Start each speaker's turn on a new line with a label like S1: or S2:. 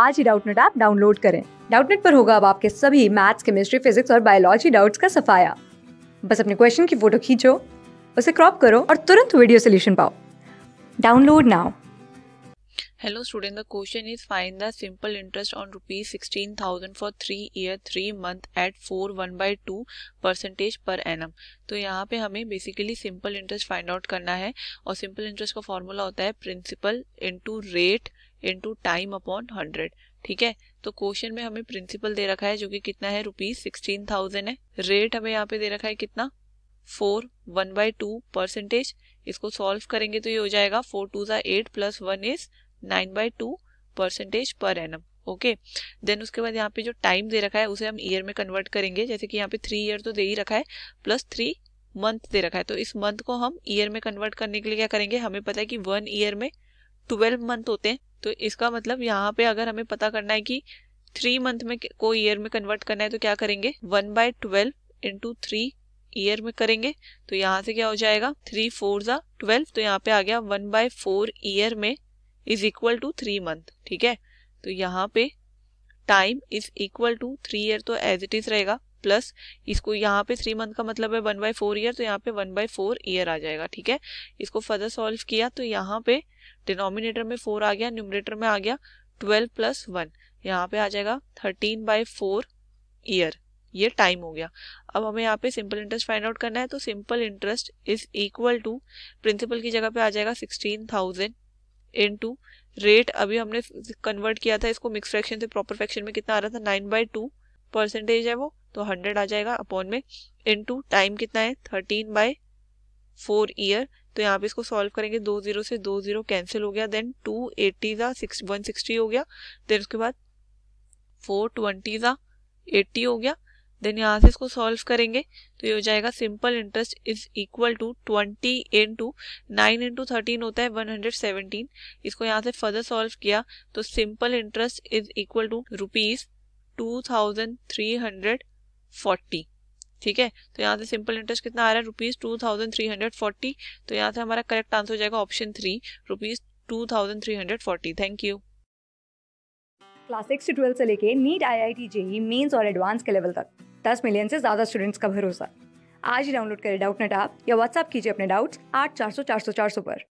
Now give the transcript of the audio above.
S1: आज ही Doubtnut app download करें डाउटनेट पर होगा अब आपके सभी मैथ्स केमिस्ट्री फिजिक्स और बायोलॉजी डाउट्स का सफाया बस अपने क्वेश्चन की फोटो खींचो उसे क्रॉप करो और तुरंत वीडियो सोल्यूशन पाओ download now
S2: hello student the question is find the simple interest on rupees sixteen thousand for three year three month at four one by two percentage per annum तो यहाँ पे हमें basically simple interest find out करना है और simple interest का formula होता है principal into rate into time upon hundred ठीक है तो क्वेश्चन में हमें प्रिंसिपल दे रखा है जो कि कितना है रुपीज सिक्सटीन थाउजेंड है रेट हमें यहाँ पे दे रखा है कितना four one by two percentage इसको सॉल्व करेंगे तो ये हो जाएगा फोर टू ज़ा eight plus one is nine by two percentage per annum okay then उसके बाद यहाँ पे जो टाइम दे रखा है उसे हम ईयर में कन्वर्ट करेंगे जैसे कि यहाँ पे थ्री ईयर तो दे ही रखा है प्लस थ्री मंथ दे रखा है तो इस मंथ को हम ईयर में कन्वर्ट करने के लिए क्या करेंगे हमें पता है कि वन ईयर में ट्वेल्व मंथ होते हैं तो इसका मतलब यहाँ पे अगर हमें पता करना है कि थ्री मंथ में को ईयर में कन्वर्ट करना है तो क्या करेंगे one by twelve into three year में करेंगे तो यहाँ से क्या हो जाएगा थ्री फोर ज़ा ट्वेल्व तो यहाँ पे आ गया वन बाय फोर ईयर में is equal to three month ठीक है तो यहाँ पे time is equal to three year तो एज इट इज रहेगा प्लस इसको यहाँ पे थ्री मंथ का मतलब है वन बाई फोर ईयर तो यहाँ पे वन बाई फोर ईयर आ जाएगा ठीक है इसको फर्दर सॉल्व किया तो यहाँ पे डिनोमिनेटर में फोर आ गया न्यूमरेटर में आ गया ट्वेल्व प्लस वन यहाँ पे आ जाएगा थर्टीन बाई फोर ईयर ये टाइम हो गया अब हमें यहाँ पे सिंपल इंटरेस्ट फाइंड आउट करना है तो simple interest is equal to principal की जगह पे आ जाएगा sixteen thousand into rate अभी हमने कन्वर्ट किया था इसको मिक्स फ्रैक्शन से प्रॉपर फ्रैक्शन में कितना आ रहा था नाइन बाई टू परसेंटेज है वो तो हंड्रेड आ जाएगा अपॉन में इनटू टाइम कितना है थर्टीन बाय फोर ईयर तो यहाँ पे इसको सॉल्व करेंगे दो जीरो से दो जीरो कैंसिल हो गया देन टू एट्टी ज़ा सिक्स वन सिक्सटी हो गया देन उसके बाद फोर ट्वेंटी ज़ा एट्टी हो गया देन यहाँ से इसको सॉल्व करेंगे तो ये हो जाएगा simple interest is equal to twenty into nine into thirteen होता है वन हंड्रेड सेवनटीन इसको यहाँ से फर्दर सॉल्व किया तो simple interest is equal to rupees two thousand three hundred forty ठीक है तो यहाँ से सिंपल इंटरेस्ट कितना आ रहा है rupees two thousand three hundred forty तो यहाँ से हमारा करेक्ट आंसर हो जाएगा option three rupees two thousand three hundred forty thank you
S1: class six से ट्वेल्थ से लेके NEET I I T JEE Mains और एडवांस के लेवल तक दस मिलियन से ज़्यादा स्टूडेंट्स का भरोसा आज ही डाउनलोड करें डाउट नेट आप या व्हाट्सअप कीजिए अपने डाउट्स आठ चार सौ चार सौ चार सौ पर